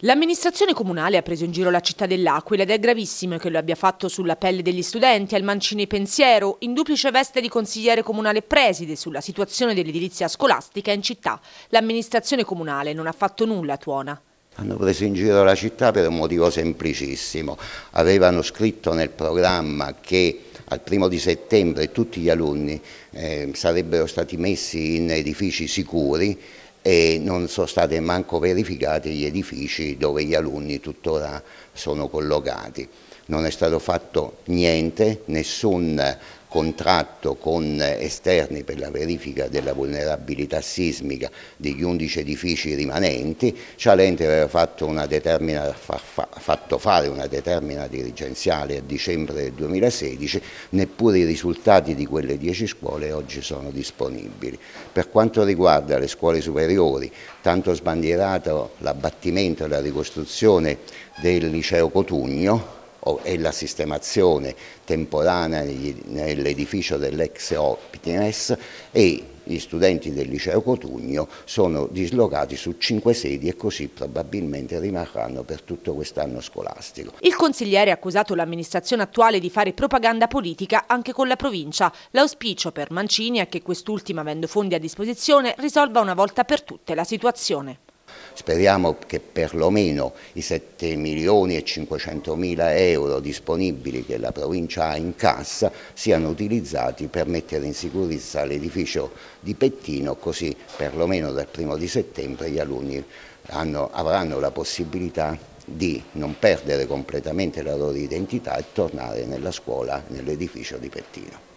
L'amministrazione comunale ha preso in giro la città dell'Aquila ed è gravissimo che lo abbia fatto sulla pelle degli studenti, al mancini pensiero, in duplice veste di consigliere comunale preside sulla situazione dell'edilizia scolastica in città. L'amministrazione comunale non ha fatto nulla a Tuona. Hanno preso in giro la città per un motivo semplicissimo. Avevano scritto nel programma che al primo di settembre tutti gli alunni eh, sarebbero stati messi in edifici sicuri e non sono stati manco verificati gli edifici dove gli alunni tuttora sono collocati. Non è stato fatto niente, nessun contratto con esterni per la verifica della vulnerabilità sismica degli 11 edifici rimanenti, Cialenti aveva fatto, determina, fa, fa, fatto fare una determina dirigenziale a dicembre del 2016, neppure i risultati di quelle 10 scuole oggi sono disponibili. Per quanto riguarda le scuole superiori, tanto sbandierato l'abbattimento e la ricostruzione del liceo Cotugno, e la sistemazione temporanea nell'edificio dell'ex Optines e gli studenti del liceo Cotugno sono dislocati su cinque sedi e così probabilmente rimarranno per tutto quest'anno scolastico. Il consigliere ha accusato l'amministrazione attuale di fare propaganda politica anche con la provincia. L'auspicio per Mancini è che quest'ultima, avendo fondi a disposizione, risolva una volta per tutte la situazione. Speriamo che perlomeno i 7 milioni e 500 mila euro disponibili che la provincia ha in cassa siano utilizzati per mettere in sicurezza l'edificio di Pettino, così perlomeno dal primo di settembre gli alunni hanno, avranno la possibilità di non perdere completamente la loro identità e tornare nella scuola, nell'edificio di Pettino.